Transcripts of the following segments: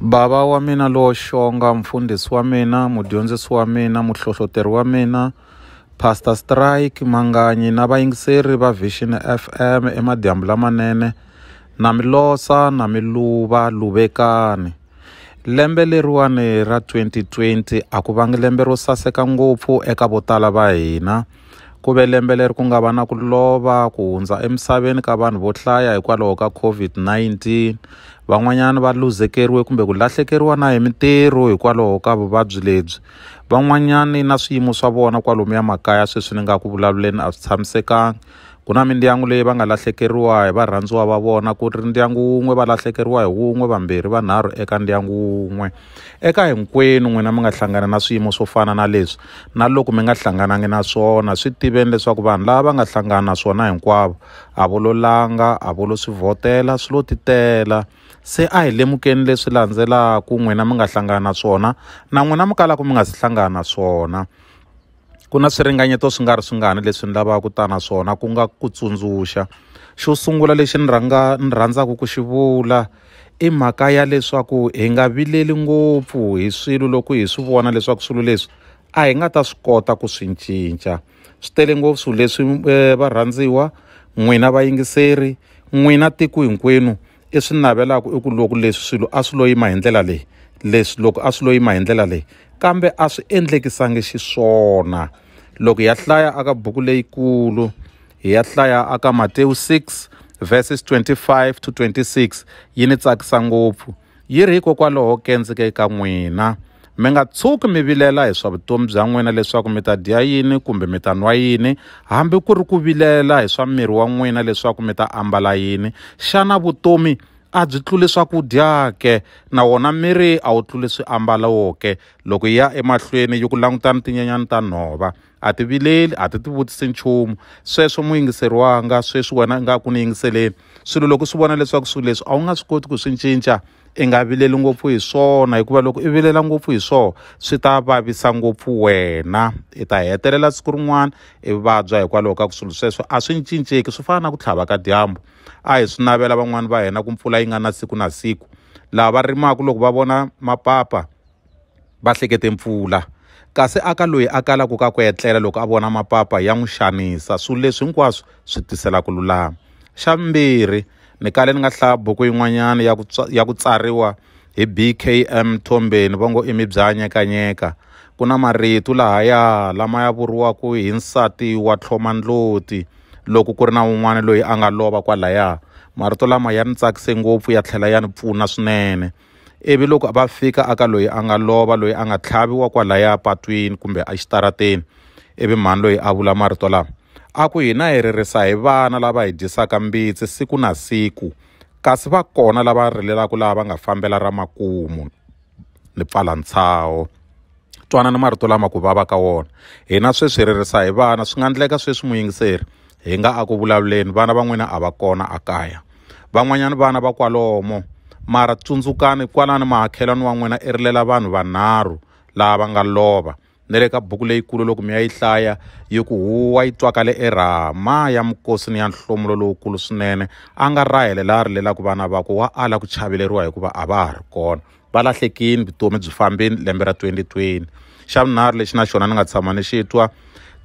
bava wa mina lowo xonga mfundhisi wa mina mudyondzisi wa mina muhlohloteri wa mina pastor strike manganyi na vayingiseri va vision fm emadyambu lamanene na milosa na miluva luvekani lembe leriwani ra 2020 a ku vangi lembe ro saseka ngopfu eka votala va hina ku ve lembe leri ku nga va na ku lova ku hundza emisaveni ka vanhu vo hlaya hikwalaho ka covid-19 van'wanyana va luzekeriwe kumbe ku lahlekeriwa na hi mitirho hikwalaho ka vuvabyi lebyi van'wanyani na swiyimo swa vona kwalomuya makaya sweswi ni nga ku vulavuleni a swi tshamisekanga ku na mindyangu leyi va nga lahlekeriwa hi varhandziwa va vona ku ri ndyangu wun'we va lahlekeriwa hi wun'we vambirhi vanharhu eka ndyangu wun'we eka hinkwenu n'wina mi nga hlangana na swiyimo swo fana na leswi na loko mi nga hlanganangi na swona swi tiveni leswaku vanhu lava va nga hlangana na swona hinkwavo a vo lo langa a vo lo swi vhotela swi lo titela se a hi lemukeni leswi landzelaka n'wina mi nga hlangana na swona na n'wina mi kalaka mi nga si hlangana na swona ku na swiringanyeto swi nga ri swingani leswi ni lavaka ku ta na swona ku nga ku tsundzuxa xo sungula lexi ni rhanga ni rhandzaka ku xi vula i mhaka ya leswaku hi nga vileli ngopfu hi swilo loko hi swi vona leswaku swilo leswi a hi nga ta swi kota ku swi cinca swi tele ngopfu leswi e, varhandziwa n'wina vayingiseri n'wina tiko hinkwenu i swi navelaka i ku loko leswi swilo a swi lo yima hi ndlela leyi leswi loko a swi lo yima hi ndlela leyi kambe a swi endlekisangi xiswona loko hi ya hlaya aka buku leyikulu hi ya hlaya aka matewu 6 verses 25 to 26 yi ni tsakisa ngopfu yi ri hikokwalaho kenzeke ka n'wina mi nga tshuki mi vilela hi swa vutomi bya n'wina leswaku mi ta dya yini kumbe mi ta nwa yini hambi ku ri ku vilela hi swa miri wa n'wina leswaku mi ta ambala yini xana vutomi a byi tluli swakudyake na wona miri a wu tlule swi wo loko yi ya emahlweni yi ku langutana tinyenyani ta nhova a ti vileli a ti ti vutisi nchumu sweswo muyingiseriwanga sweswi wena nga ku ni yingiseleni swilo loko swi vona leswaku swilo leswi a wu nga swi koti ku swi cinca i nga vileli ngopfu hi swona hikuva loko i vilela ngopfu hi swona swi ta vavisa ngopfu wena i ta hetelela siku rin'wana i vabya hikwalaho ka ku swilo sweswo a swi cinceki swi fana na ku tlhava ka dyambu a hi swi navela van'wani va hina ku mpfula yi nga na siku na siku laha va rimaka loko va vona mapapa va hlekete mpfula kasi aka loyi a kalaka ka ku etlela loko a vona mapapa ya n'wi xanisa swilo leswi hinkwaswo swi tisela ku lulama xa vumbirhi ni kale ni nga hlaya buku yin'wanyana ya ku ya ku tsariwa hi bkm thombeni va ngo i mibyanyekanyeka ku na marito lahaya lama ya vuriwaku hi nsati wa tlhomandloti loko ku ri na wun'wana loyi a nga lova kwalaya marito lama ya ni tsakise ngopfu ya tlhela ya ni pfuna swinene ivi loko va fika aka loyi a nga lova loyi a nga tlhaviwa kwalaya patwini kumbe exitarateni ivi mhani loyi a vula marito lama a ku hina hi ririsa hi vana lava hi dyisaka mbitsi siku na siku kasi va kona lava rilelaka lava nga fambela ra makumu ni pfala twana ni marito lama ku vava ka wona hina sweswi hi ririsa hi vana swi nga endleka sweswi muyingiseri hi nga aku vulavuleni vana van'wina a va kona a kaya van'wanyana vana va kwalomo mara tsundzukani kwalani maakhelani wa n'wina i rilela vanhu vanharhu lava nga lova na le ka buku leyikulu loko mi ya yi hlaya yi ku huwa yi twakale erama ya mukosini ya nhlomulo lowukulu swinene a nga rahelela a rilelaku vana vakwe wa ala ku chaveleriwa hikuva a va ha ri kona va lahlekini vutomi byi fambini lembe ra 2020 xa vunharhu lexi na xona ni nga tshama ni xi twa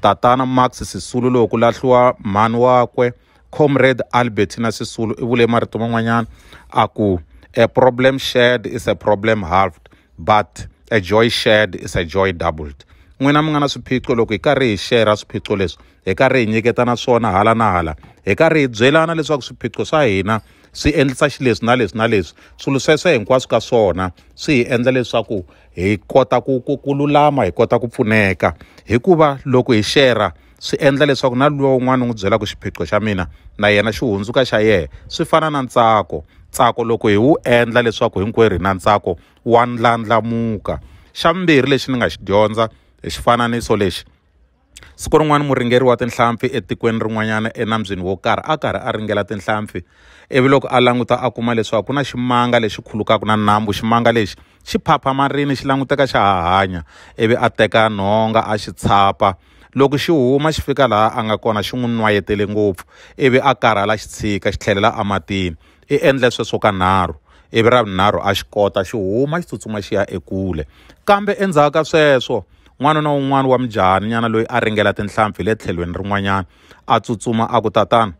tatana max sisulu loko ku lahliwa mhani wakwe comrade albertina sisulu i vule marito man'wanyana a ku a problem shared is a problem halved but a joy shared is a joy doubled n'wina mi nga na swiphiqo loko hi karhi hi xera swiphiqo leswi hi karhi hi nyiketana swona hala na hala hi karhi hi byelana leswaku swiphiqo swa hina swi endlisa xileswi na leswi na leswi swilo sweswo hinkwaswo ka swona swi hi endla leswaku hi kota ku ku ku lulama hi kota ku pfuneka hikuva loko hi xera swi endla leswaku na luwa wun'wana n'wi byelaka xiphiqo xa mina na yena xi hundzuka xa yehe swi fana na ntsako ntsako loko hi wu endla leswaku hinkwerhu hi na ntsako wa ndlandlamuka xa vumbirhi lexi ni nga xi dyondza xifananiso lexi siku rin'wana muringeri wa tinhlampfi etikweni rin'wanyana enambyini wo karhi a karhi a ringela tinhlampfi ivi loko a languta a kuma leswaku ku na ximanga lexi khulukaka na nambu ximanga lexi xi phapamarini xi languteka xa hahanya ivi a teka nhonga a xi tshapa loko xi huma xi fika laha a nga kona xi n'wi nwayetele ngopfu ivi a karhala xi tshika xi tlhelela ematini i endle sweswo ka nharhu ivi ra vunharhu a xi kota xi huma xi tsutsuma xi ya ekule kambe endzhaku ka sweswo n'wana na wun'wana wa mijahaninyana loyi a ringela tinhlampfi le tlhelweni rin'wanyana a tsutsuma a ku tatana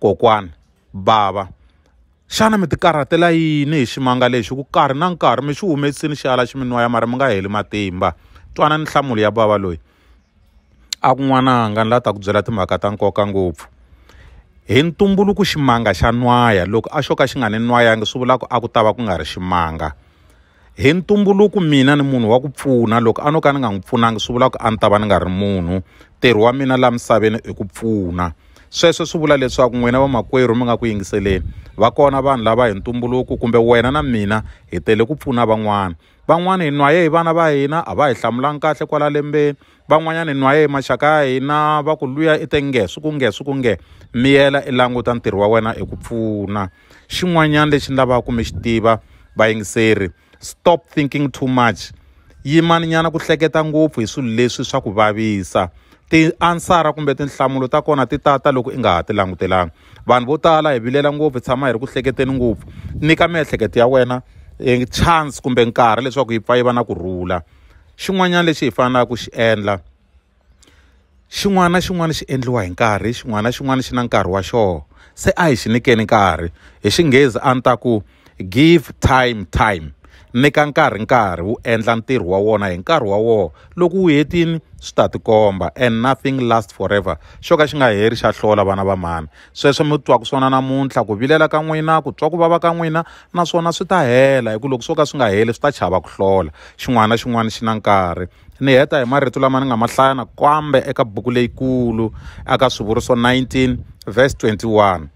kokwana bava xana mi tikarhatela yini hi ximanga lexi ku karhi na nkarhi mi xi humesini xi ala ximinwaya mara mi nga heli matimba twana ni nhlamulo ya bava loyi a ku n'wananga ni la ta ku byela timhaka ta nkoka ngopfu hi ntumbuluko ximanga xa nwaya loko a xo ka xi nga ni nwayangi swi vula ku a ku ta va ku nga ri ximanga hi ntumbuluku mina ni munhu wa ku pfuna loko a no ka ni nga n'wi pfunanga swi vula ku a ni ta va ni nga ri munhu ntirho wa mina laha misaveni i ku pfuna sweswo swi vula leswaku n'wina vamakwerhu mi nga ku yingiseleni va kona vanhu lava hi ntumbuluko kumbe wena na mina hi tele ku pfuna van'wana van'wani hi nwaye hi vana va hina a va hi hlamulangi kahle kwala lembeni van'wanyana hi nwaye hi maxaka ya hina va ku luya i te nge swi ku nge swi ku nge miyela i languta ntirho wa wena i ku pfuna xin'wanyana lexi ni lavaka mi xi tiva vayingiseri stop thinking too much yimaninyana ku hleketa ngopfu hi swilo leswi swa ku vavisa tiansara kumbe tinhlamulo ta kona ti tata loko i nga ha ti langutelanga vanhu vo tala hi vilela ngopfu hi tshama hi ri ku hleketeni ngopfu nyika miehleketo ya wena e, chance kumbe nkarhi leswaku yi pfa yi va na ku rhula xin'wanyana lexi hi fanelaka ku xi endla xin'wana na xin'wana xi endliwa hi nkarhi xin'wana na xin'wana xi na nkarhi wa xoho se a hi xi nikeni nkarhi hi xinghezi a ni ta ku give time time nyika nkarhi nkarhi wu endla ntirho wa wona hi nkarhi wa wona loko wu hetini swi ta tikomba and nothing last forever xo ka xi nga heri xa hlola vana va mhani sweswo mi twaku swona namuntlha ku vilela ka n'wina ku twa ku vava ka n'wina naswona swi ta hela hi ku loko swo ka swi nga heli swi ta chava ku hlola xin'wana na xin'wana xi na nkarhi ni heta hi marito lama ni nga ma hlayana kambe eka buku leyikulu aka swivuriso 19 verse 21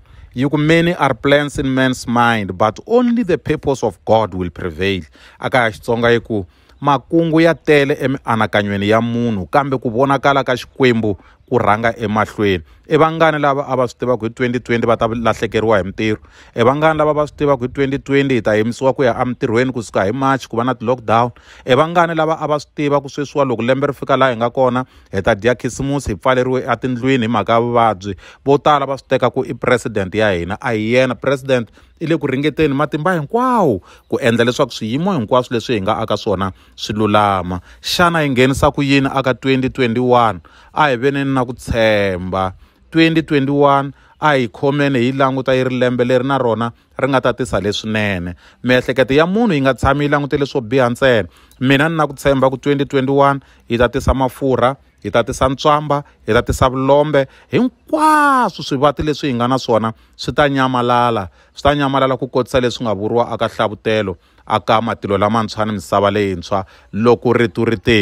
ku many are plans in man's mind but only the purpose of God will prevail. Aka ya Xitsonga yi ku makungu ya tele emianakanyweni ya munhu kambe ku vonakala ka Xikwembu ku rhanga emahlweni i vangani lava a va swi tivaka hi 2020 va ta lahlekeriwa hi mintirho i vangani lava va swi tivaka hi 2020 hi ta yimisiwa ku ya emintirhweni kusuka hi march ku va na ti-lockdown i vangani lava a va swi tiva ku sweswiwa loko lembe ri fika laha hi nga kona hi ta dya khisimusi hi pfaleriwe etindlwini hi mhaka ya vuvabyi vo tala va swi teka ku i president ya hina a hi yena president i le ku ringeteni matimba hinkwawo ku endla leswaku swiyimo hinkwaswo leswi hi nga aka swona swi lulama xana hi nghenisa ku yini aka 2021 a hi veneni na ku tshemba 2021 a hi khomeni hi languta yi ri lembe leri na rona ri nga ta tisa leswinene miehleketo ya munhu yi nga tshami yi langutele swo biha ntsena mina ni na ku tshemba ku 2021 yi ta tisa mafurha hi ta tisa ntswamba hi ta tisa vulombe hinkwaswo swivati leswi hi nga na swona swi ta nyamalala swi ta nyamalala ku kotisa leswi nga vuriwa aka hlavutelo aka matilo lamantshwa ni misava leyintshwa loko rito ri te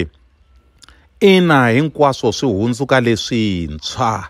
ina hinkwaswo swi hundzuka leswintshwa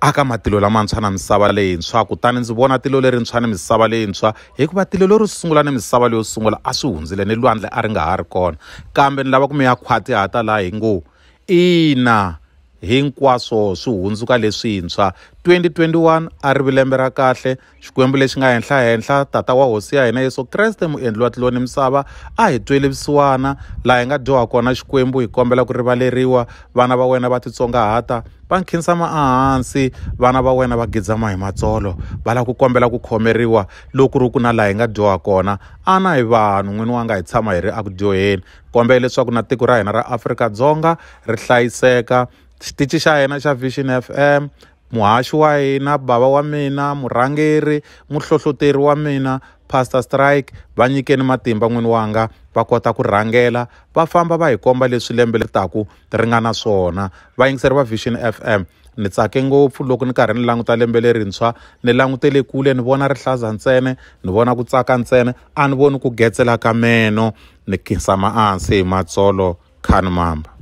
aka matilo lamantshwa na misava leyintshwa kutani ndzi vona tilo lerintshwa ni misava leyintshwa hikuva tilo lero sungula ni misava leyo sungula a swi hundzile ni lwandle a ri nga ha ri kona kambe ni lava ku mi ya khwatihata laha hi ngo ina hinkwaswo swi hundzuka leswintshwa 2021 a ri vilembe ra kahle xikwembu lexi nga henhlahenhla tata wa hosi ya hina yesu kreste muendli wa tiloni misava a hi tweli vusiwana laha hi nga dyoha kona xikwembu hi kombela ku rivaleriwa vana va wena va titsongahata va nkhinsama ehansi vana va wena va gidzama hi matsolo va lava ku kombela ku khomeriwa loku ri ku na laha hi nga dyoha kona a na hi vanhu n'wini wa nga hi tshama hi ri aku dyoheni kombela leswaku na tiko ra hina ra afrika-dzonga ri hlayiseka xitichi xa hina xa vision fm muhaxi wa hina bava wa mina murhangeri muhlohloteri wa mina pastor strike va nyikeni matimba n'wini wanga va kota ku rhangela va famba va hi komba leswi lembe letaku ri nga na swona vayingiseri va vision fm ni tsake ngopfu loko ni karhi ni languta lembe lerintshwa ni langutele kule ni vona rihlaza ntsene ni vona ku tsaka ntsene a ni voni ku getsela ka meno ni khinsa maansi hi matsolo khani mamba